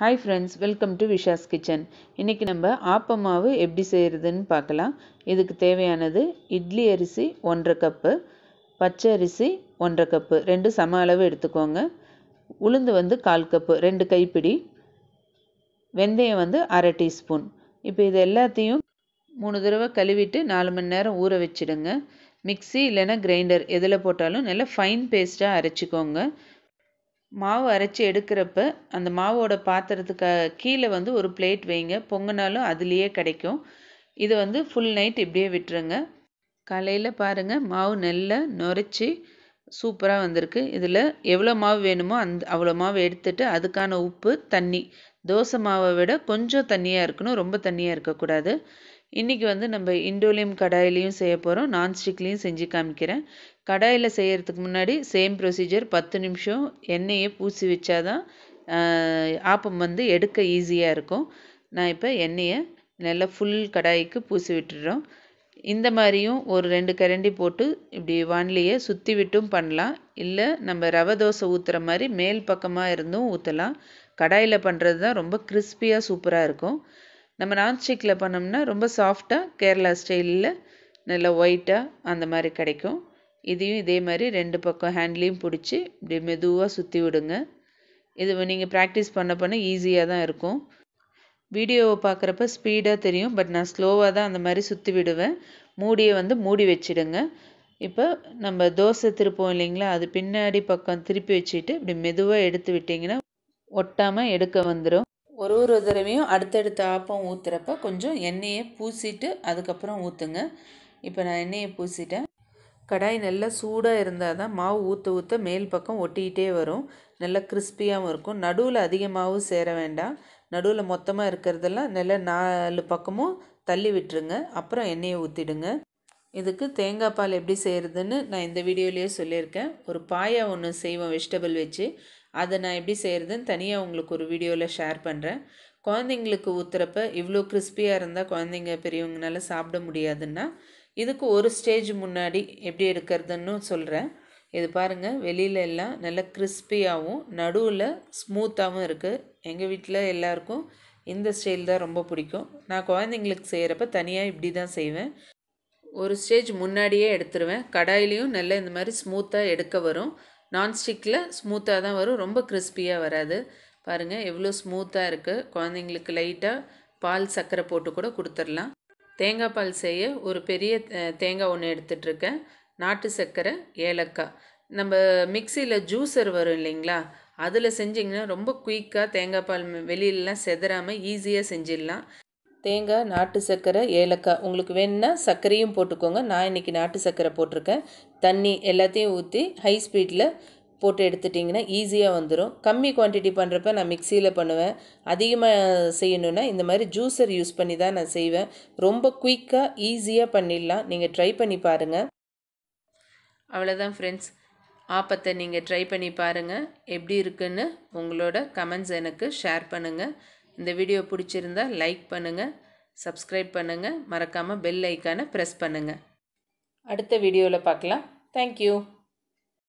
hi friends welcome to Visha's kitchen இன்றைக்கி நம்ம ஆப்பமாவு எப்படி செய்கிறதுன்னு பார்க்கலாம் இதுக்கு தேவையானது இட்லி அரிசி ஒன்றரை கப்பு பச்சை அரிசி ஒன்றரை கப்பு ரெண்டு சம அளவு எடுத்துக்கோங்க உளுந்து வந்து கால் கப்பு ரெண்டு கைப்பிடி வெந்தயம் வந்து அரை டீஸ்பூன் இப்போ இது எல்லாத்தையும் மூணு தடவை கழுவிட்டு நாலு மணி நேரம் ஊற வச்சிடுங்க மிக்சி இல்லைன்னா கிரைண்டர் எதில் போட்டாலும் நல்லா ஃபைன் பேஸ்ட்டாக அரைச்சிக்கோங்க மாவு அரைச்சி எடுக்கிறப்ப அந்த மாவோட பாத்திரத்துக்கு கீழே வந்து ஒரு பிளேட் வைங்க பொங்கினாலும் அதுலேயே கிடைக்கும் இது வந்து ஃபுல் நைட் இப்படியே விட்டுருங்க காலையில் பாருங்கள் மாவு நல்லா நுரைச்சி சூப்பராக வந்திருக்கு இதில் எவ்வளோ மாவு வேணுமோ அந்த அவ்வளோ மாவு எடுத்துட்டு அதுக்கான உப்பு தண்ணி தோசை மாவை விட கொஞ்சம் தண்ணியாக இருக்கணும் ரொம்ப தண்ணியாக இருக்கக்கூடாது இன்றைக்கி வந்து நம்ம இண்டோலியம் கடாயிலையும் செய்ய போகிறோம் நான்ஸ்டிக்லேயும் செஞ்சு காமிக்கிறேன் கடாயில் செய்கிறதுக்கு முன்னாடி சேம் ப்ரொசீஜர் பத்து நிமிஷம் எண்ணெயை பூசி வச்சாதான் ஆப்பம் வந்து எடுக்க ஈஸியாக இருக்கும் நான் இப்போ எண்ணெயை நல்லா ஃபுல் கடாய்க்கு பூசி விட்டுடுறோம் இந்த மாதிரியும் ஒரு ரெண்டு கரண்டி போட்டு இப்படி வானிலையை சுற்றி விட்டும் பண்ணலாம் இல்லை நம்ம ரவை தோசை ஊற்றுற மாதிரி மேல் பக்கமாக இருந்தும் ஊற்றலாம் கடாயில் பண்ணுறது தான் ரொம்ப கிறிஸ்பியாக சூப்பராக இருக்கும் நம்ம நான் ஸ்டிக்கில் பண்ணோம்னா ரொம்ப சாஃப்டாக கேரளா ஸ்டைலில் நல்லா ஒயிட்டாக அந்த மாதிரி கிடைக்கும் இதையும் இதே மாதிரி ரெண்டு பக்கம் ஹேண்ட்லேயும் பிடிச்சி இப்படி மெதுவாக சுற்றி விடுங்க இது நீங்கள் ப்ராக்டிஸ் பண்ண பண்ண ஈஸியாக தான் இருக்கும் வீடியோவை பார்க்குறப்ப ஸ்பீடாக தெரியும் பட் நான் ஸ்லோவாக தான் அந்த மாதிரி சுற்றி விடுவேன் மூடியை வந்து மூடி வச்சிடுங்க இப்போ நம்ம தோசை திருப்போம் இல்லைங்களா அது பின்னாடி பக்கம் திருப்பி வச்சுட்டு இப்படி மெதுவாக எடுத்து விட்டிங்கன்னா ஒட்டாமல் எடுக்க வந்துடும் ஒரு ஒரு தடவையும் அடுத்தடுத்த ஆப்பம் ஊற்றுறப்ப கொஞ்சம் எண்ணெயை பூசிட்டு அதுக்கப்புறம் ஊற்றுங்க இப்போ நான் எண்ணெயை பூசிட்டேன் கடாய் நல்லா சூடாக இருந்தால் தான் மாவு ஊற்ற ஊற்ற மேல் பக்கம் ஒட்டிக்கிட்டே வரும் நல்லா கிறிஸ்பியாகவும் இருக்கும் நடுவில் அதிகமாகவும் சேர வேண்டாம் நடுவில் மொத்தமாக இருக்கிறதெல்லாம் நல்லா நாலு பக்கமும் தள்ளி விட்டுருங்க அப்புறம் எண்ணெயை ஊற்றிடுங்க இதுக்கு தேங்காய் பால் எப்படி செய்கிறதுன்னு நான் இந்த வீடியோலேயே சொல்லியிருக்கேன் ஒரு பாயா ஒன்று செய்வோம் வெஜிடபிள் வச்சு அதை நான் எப்படி செய்கிறதுன்னு தனியாக உங்களுக்கு ஒரு வீடியோவில் ஷேர் பண்ணுறேன் குழந்தைங்களுக்கு ஊற்றுறப்ப இவ்வளோ கிறிஸ்பியாக இருந்தால் குழந்தைங்க பெரியவங்கனால சாப்பிட முடியாதுன்னா இதுக்கு ஒரு ஸ்டேஜ் முன்னாடி எப்படி எடுக்கிறதுன்னு சொல்கிறேன் இது பாருங்கள் வெளியில எல்லாம் நல்ல கிறிஸ்பியாகவும் நடுவில் ஸ்மூத்தாகவும் இருக்குது எங்கள் வீட்டில் எல்லாருக்கும் இந்த ஸ்டைல் தான் ரொம்ப பிடிக்கும் நான் குழந்தைங்களுக்கு செய்கிறப்ப தனியாக இப்படி தான் செய்வேன் ஒரு ஸ்டேஜ் முன்னாடியே எடுத்துருவேன் கடாயிலையும் நல்லா இந்த மாதிரி ஸ்மூத்தாக எடுக்க வரும் நான்ஸ்டிக்கில் ஸ்மூத்தாக தான் வரும் ரொம்ப கிறிஸ்பியாக வராது பாருங்கள் எவ்வளோ ஸ்மூத்தாக இருக்குது குழந்தைங்களுக்கு லைட்டாக பால் சர்க்கரை போட்டு கூட கொடுத்துடலாம் தேங்காய் பால் செய்ய ஒரு பெரிய தேங்காய் ஒன்று எடுத்துகிட்ருக்கேன் நாட்டு சர்க்கரை ஏலக்காய் நம்ம மிக்சியில் ஜூஸர் வரும் இல்லைங்களா அதில் செஞ்சிங்கன்னா ரொம்ப குயிக்காக தேங்காய் பால் வெளியிலலாம் செதறாமல் ஈஸியாக செஞ்சிடலாம் தேங்காய் நாட்டு சர்க்கரை ஏலக்காய் உங்களுக்கு வேணும்னா சர்க்கரையும் போட்டுக்கோங்க நான் இன்றைக்கி நாட்டு சர்க்கரை போட்டிருக்கேன் தண்ணி எல்லாத்தையும் ஊற்றி ஹை ஸ்பீடில் போட்டு எடுத்துட்டிங்கன்னா ஈஸியாக வந்துடும் கம்மி குவான்டிட்டி பண்ணுறப்ப நான் மிக்சியில் பண்ணுவேன் அதிகமாக செய்யணுன்னா இந்த மாதிரி ஜூஸர் யூஸ் பண்ணி தான் நான் செய்வேன் ரொம்ப குயிக்காக ஈஸியாக பண்ணிடலாம் நீங்கள் ட்ரை பண்ணி பாருங்கள் அவ்வளோதான் ஃப்ரெண்ட்ஸ் ஆப்பத்தை நீங்கள் ட்ரை பண்ணி பாருங்கள் எப்படி இருக்குன்னு உங்களோட கமெண்ட்ஸ் எனக்கு ஷேர் பண்ணுங்கள் இந்த வீடியோ பிடிச்சிருந்தா லைக் பண்ணுங்கள் சப்ஸ்கிரைப் பண்ணுங்கள் மறக்காமல் பெல் ஐக்கானை ப்ரெஸ் பண்ணுங்கள் அடுத்த வீடியோவில் பார்க்கலாம் தேங்க்யூ